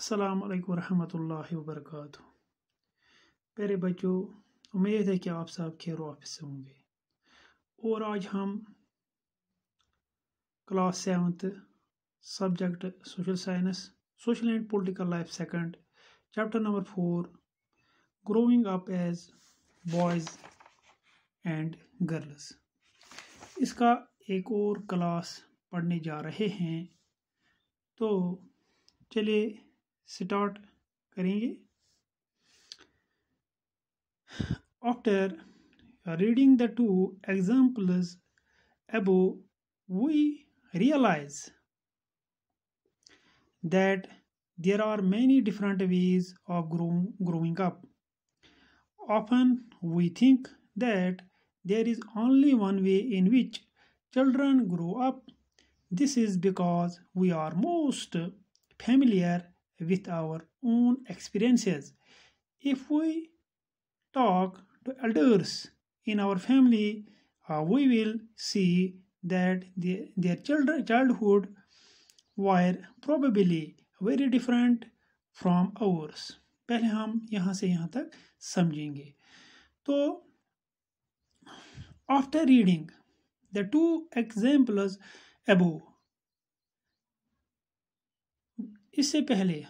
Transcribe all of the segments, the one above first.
असलकम वालेकुम रहमतुल्लाहि व प्यारे बच्चों उम्मीद है कि आप सब खेर ऑफिस से होंगे और आज हम class seventh subject social science social and political life second chapter number four growing up as boys and girls इसका एक और क्लास पढ़ने जा रहे हैं तो चलिए स्टार्ट करेंगे After reading the two examples above, we realize that there are many different ways of grow, growing up. Often we think that there is only one way in which children grow up. This is because we are most familiar with our own experiences. If we talk to elders in our family, uh, we will see that the, their children, childhood were probably very different from ours. पहले हम यहाँ से यहाँ तक समझेंगे तो after reading the two examples above इससे पहले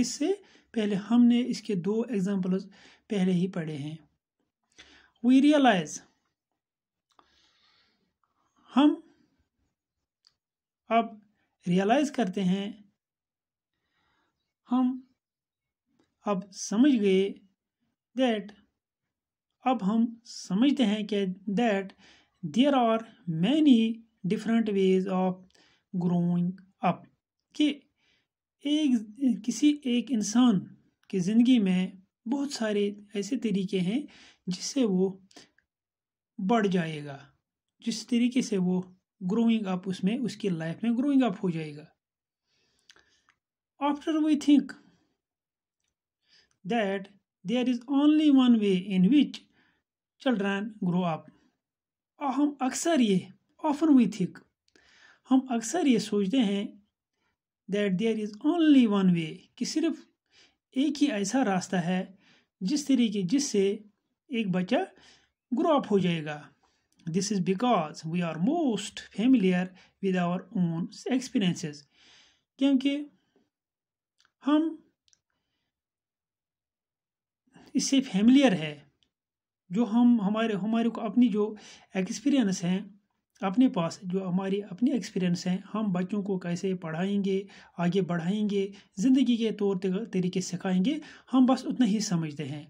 इससे पहले हमने इसके दो एग्जाम्पल्स पहले ही पढ़े हैं वी रियलाइज हम अब रियलाइज करते हैं हम अब समझ गए दैट अब हम समझते हैं कि that there are many different ways of growing up कि एक किसी एक इंसान की ज़िंदगी में बहुत सारे ऐसे तरीके हैं जिससे वो बढ़ जाएगा जिस तरीके से वो ग्रोइंग अप उसमें उसकी लाइफ में ग्रोइंग अप हो जाएगा after we think that there is only one way in which children grow up और हम अक्सर ये ऑफन वी थिंक हम अक्सर ये सोचते हैं that there is only one way कि सिर्फ एक ही ऐसा रास्ता है जिस तरीके जिससे एक बच्चा ग्रो अप हो जाएगा this is because we are most familiar with our own experiences क्योंकि हम इससे फेमिलियर है जो हम हमारे हमारे को अपनी जो एक्सपीरियंस हैं अपने पास जो हमारी अपने एक्सपीरियंस हैं हम बच्चों को कैसे पढ़ाएंगे आगे बढ़ाएंगे ज़िंदगी के तौर तरीके सिखाएंगे हम बस उतना ही समझते हैं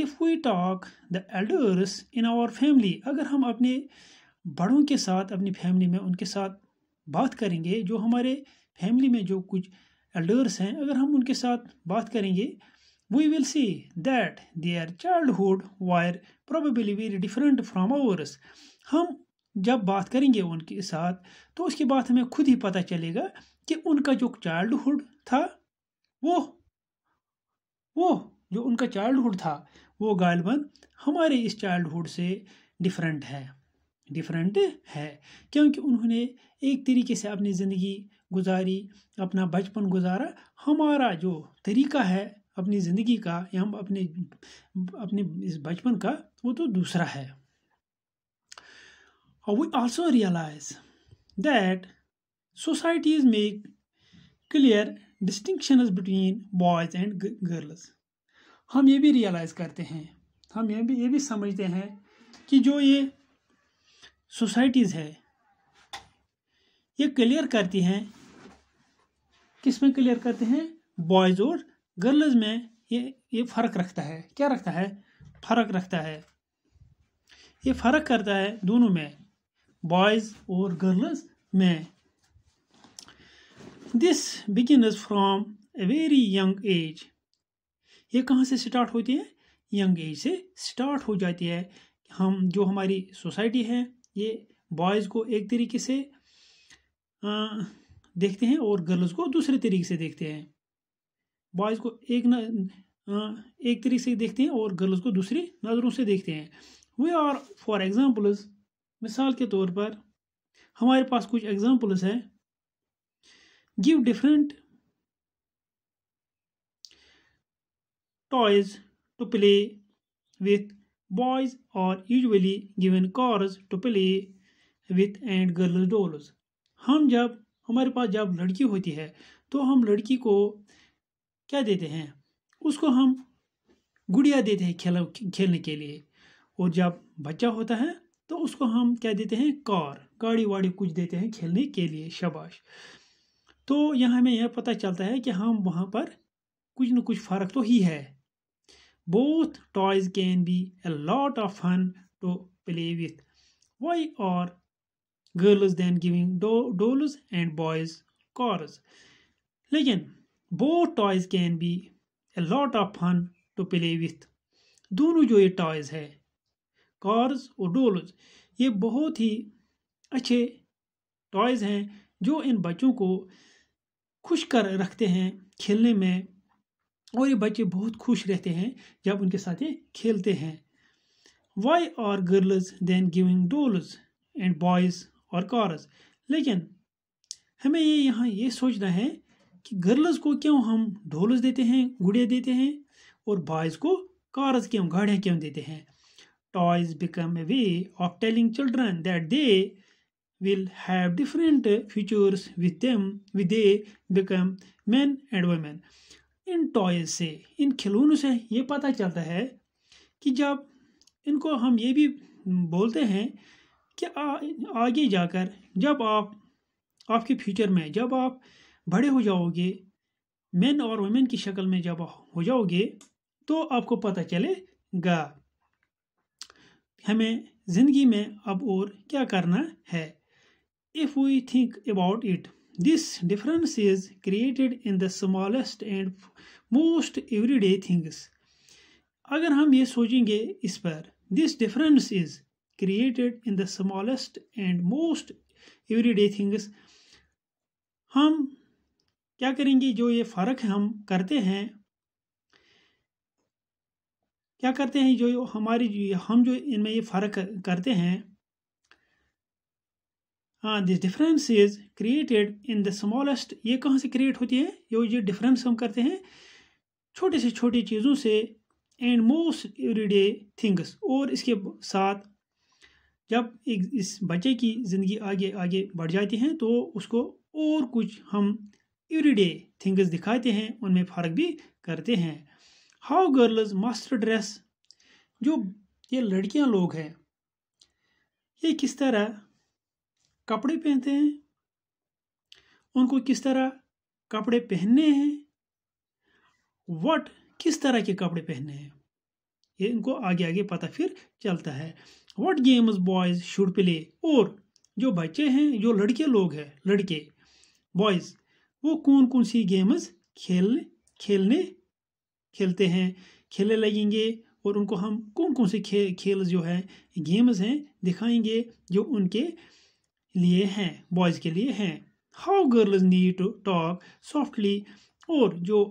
if we talk the elders in our family अगर हम अपने बड़ों के साथ अपनी फैमिली में उनके साथ बात करेंगे जो हमारे फैमिली में जो कुछ एल्डर्स हैं अगर हम उनके साथ बात करेंगे we will see that their childhood were probably very different from ours हम जब बात करेंगे उनके साथ तो उसके बाद हमें खुद ही पता चलेगा कि उनका जो चाइल्डहुड था वो वो जो उनका चाइल्डहुड था वो गालबन हमारे इस चाइल्डहुड से डिफरेंट है डिफरेंट है क्योंकि उन्होंने एक तरीके से अपनी ज़िंदगी गुजारी अपना बचपन गुजारा हमारा जो तरीका है अपनी ज़िंदगी का या हम अपने अपने इस बचपन का वो तो दूसरा है we also realize that societies make clear distinctions between boys and girls हम ये भी रियलाइज़ करते हैं हम ये भी ये भी समझते हैं कि जो ये सोसाइटीज़ है ये क्लियर करती हैं किस में क्लियर करते हैं बॉयज़ और गर्ल्स में ये ये फ़र्क रखता है क्या रखता है फ़र्क रखता है ये फ़र्क करता है दोनों में boys or girls may. This begins from a very young age. ये कहाँ से स्टार्ट होती है यंग एज से स्टार्ट हो जाती है हम जो हमारी सोसाइटी है ये बॉयज़ को एक तरीके से आ, देखते हैं और गर्ल्स को दूसरे तरीके से देखते हैं बॉयज़ को एक न एक तरीके से देखते हैं और गर्ल्स को दूसरी नज़रों से देखते हैं वे आर फॉर एग्जाम्पल्स मिसाल के तौर पर हमारे पास कुछ एग्जाम्पल्स है give different toys to play with boys और usually given cars to play with and girls dolls हम जब हमारे पास जब लड़की होती है तो हम लड़की को क्या देते हैं उसको हम गुड़िया देते हैं खेल खेलने के लिए और जब बच्चा होता है तो उसको हम क्या देते हैं कार गाड़ी वाड़ी कुछ देते हैं खेलने के लिए शबाश तो यहाँ हमें यह पता चलता है कि हम वहाँ पर कुछ न कुछ फ़र्क तो ही है both toys can be a lot of fun to play with why और girls than giving dolls and boys cars लेकिन both toys can be a lot of fun to play with दोनों जो ये टॉयज़ है cars और doles ये बहुत ही अच्छे टॉयज़ हैं जो इन बच्चों को खुश कर रखते हैं खेलने में और ये बच्चे बहुत खुश रहते हैं जब उनके साथ खेलते हैं why are girls then giving dolls and boys और कार्स लेकिन हमें ये यहाँ ये सोचना है कि गर्ल्स को क्यों हम डोल्स देते हैं गुड़िया देते हैं और बॉयज़ को कार्स क्यों गाड़ियाँ क्यों देते हैं toys become a way of telling children that they will have different futures with them when they become men and women. इन टॉयज से इन खिलौनों से ये पता चलता है कि जब इनको हम ये भी बोलते हैं कि आ, आगे जाकर जब आप आपके फ्यूचर में जब आप बड़े हो जाओगे मेन और वुमेन की शक्ल में जब हो जाओगे तो आपको पता चलेगा हमें ज़िंदगी में अब और क्या करना है if we think about it this difference is created in the smallest and most everyday things अगर हम ये सोचेंगे इस पर this difference is created in the smallest and most everyday things हम क्या करेंगे जो ये फ़र्क हम करते हैं क्या करते हैं जो हमारी जो, हम जो इनमें ये फ़र्क करते हैं हाँ this difference is created in the smallest ये कहाँ से क्रिएट होती है ये ये डिफरेंस हम करते हैं छोटे से छोटी चीज़ों से एंड मोस्ट एवरीडे थिंग्स और इसके साथ जब एक इस बच्चे की ज़िंदगी आगे आगे बढ़ जाती है तो उसको और कुछ हम एवरीडे थिंग्स दिखाते हैं उनमें फ़र्क भी करते हैं हाउ गर्ल्स मास्टर ड्रेस जो ये लड़कियां लोग हैं ये किस तरह कपड़े पहनते हैं उनको किस तरह कपड़े पहनने हैं वट किस तरह के कपड़े पहनने हैं ये इनको आगे आगे पता फिर चलता है what games boys should play और जो बच्चे हैं जो लड़के लोग हैं लड़के बॉयज़ वो कौन कौन सी गेम्स खेल खेलने खेलते हैं खेलने लगेंगे और उनको हम कौन कौन से खे खेल जो है गेम्स हैं दिखाएंगे जो उनके लिए हैं बॉयज़ के लिए हैं how girls need to talk softly और जो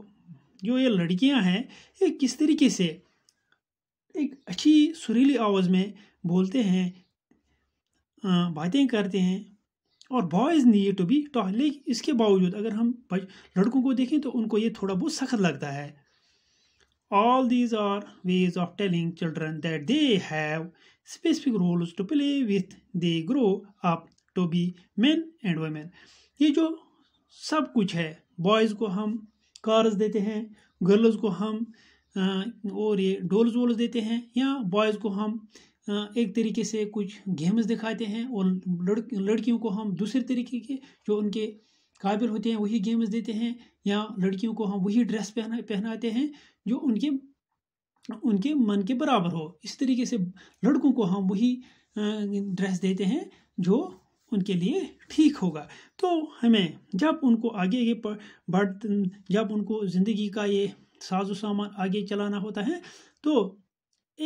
जो ये लड़कियां हैं ये किस तरीके से एक अच्छी सुरीली आवाज़ में बोलते हैं बातें करते हैं और boys need to be talk लेकिन इसके बावजूद अगर हम लड़कों को देखें तो उनको ये थोड़ा बहुत सख्त लगता है All these are ways of telling children that they have specific roles to play with they grow up to be men and women. ye jo sab kuch hai boys ko hum cars dete hain girls ko hum aur ye dolls वोल्स dete hain ya boys ko hum एक तरीके से कुछ games दिखाते हैं और लड़कियों को हम दूसरे तरीके के जो उनके काबिल होते हैं वही गेम्स देते हैं या लड़कियों को हम वही ड्रेस पहना पहनाते हैं जो उनके उनके मन के बराबर हो इस तरीके से लड़कों को हम वही ड्रेस देते हैं जो उनके लिए ठीक होगा तो हमें जब उनको आगे आगे बढ़ जब उनको ज़िंदगी का ये साजो सामान आगे चलाना होता है तो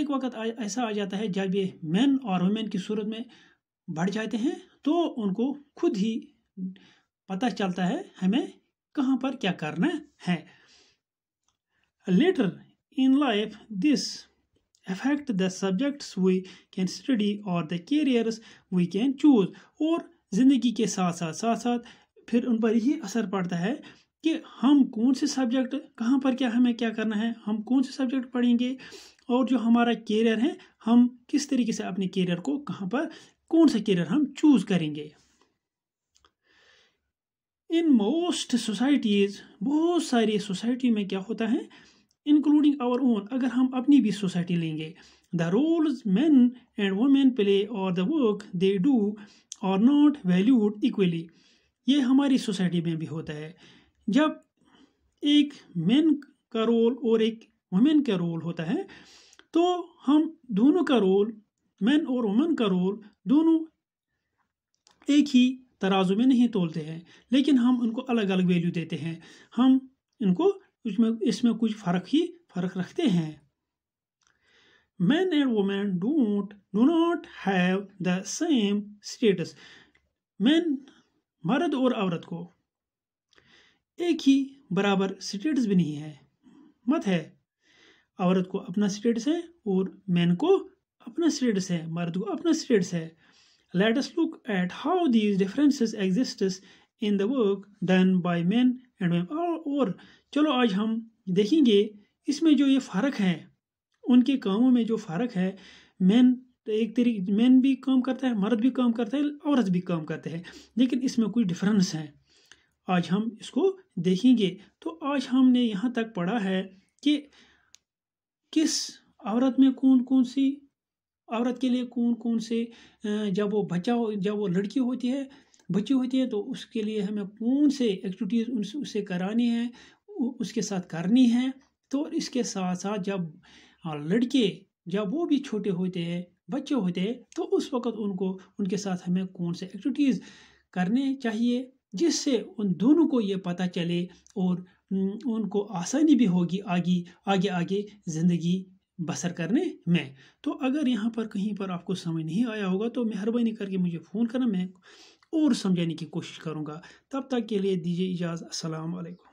एक वक्त ऐसा आ जाता है जब ये मैन और वुमेन की सूरत में बढ़ जाते हैं तो उनको खुद ही पता चलता है हमें कहाँ पर क्या करना है later in life this affect the subjects we can study और the careers we can choose और ज़िंदगी के साथ साथ साथ साथ फिर उन पर यही असर पड़ता है कि हम कौन से सब्जेक्ट कहाँ पर क्या हमें क्या करना है हम कौन से सब्जेक्ट पढ़ेंगे और जो हमारा कैरियर है हम किस तरीके से अपने कैरियर को कहाँ पर कौन सा कैरियर हम चूज़ करेंगे इन मोस्ट सोसाइटीज़ बहुत सारी सोसाइटी में क्या होता है इंक्लूडिंग आवर ओन अगर हम अपनी भी सोसाइटी लेंगे the roles man and women play और द वर्क दे डू और नॉट वैल्यूड इक्वली ये हमारी सोसाइटी में भी होता है जब एक मैन का रोल और एक वुमेन का रोल होता है तो हम दोनों का रोल मैन और वुमेन का रोल दोनों एक ही तराजू में नहीं तोलते हैं लेकिन हम उनको अलग अलग वैल्यू देते हैं हम इनको इसमें इसमें कुछ फ़र्क ही फ़र्क रखते हैं man and women don't do not have the same status man मर्द और औरत को एक ही बराबर स्टेटस भी नहीं है मत है औरत को अपना स्टेटस है और मैन को अपना स्टेटस है मर्द को अपना स्टेटस है let us look at how these differences exist इन the work done by man and women और, और चलो आज हम देखेंगे इसमें जो ये फ़र्क है उनके कामों में जो फ़र्क है मैन तो एक तरीके मैन भी काम करता है मर्द भी काम करता है औरत भी काम करते हैं लेकिन इसमें कुछ डिफरेंस है आज हम इसको देखेंगे तो आज हमने यहाँ तक पढ़ा है कि किस औरत में कौन कौन सी औरत के लिए कौन कौन से जब वो बच्चा जब वो लड़की होती है बच्ची होती है तो उसके लिए हमें कौन से एक्टिविटीज़ उनसे उसे करानी है उसके साथ करनी है तो इसके साथ साथ जब लड़के जब वो भी छोटे होते हैं बच्चे होते हैं तो उस वक्त उनको उनके साथ हमें कौन से एक्टिविटीज़ करने चाहिए जिससे उन दोनों को ये पता चले और उनको आसानी भी होगी आगे आगे आगे ज़िंदगी बसर करने में तो अगर यहाँ पर कहीं पर आपको समझ नहीं आया होगा तो मेहरबानी करके मुझे फ़ोन करना मैं और समझाने की कोशिश करूँगा तब तक के लिए दीजिए इजाज़ असलकम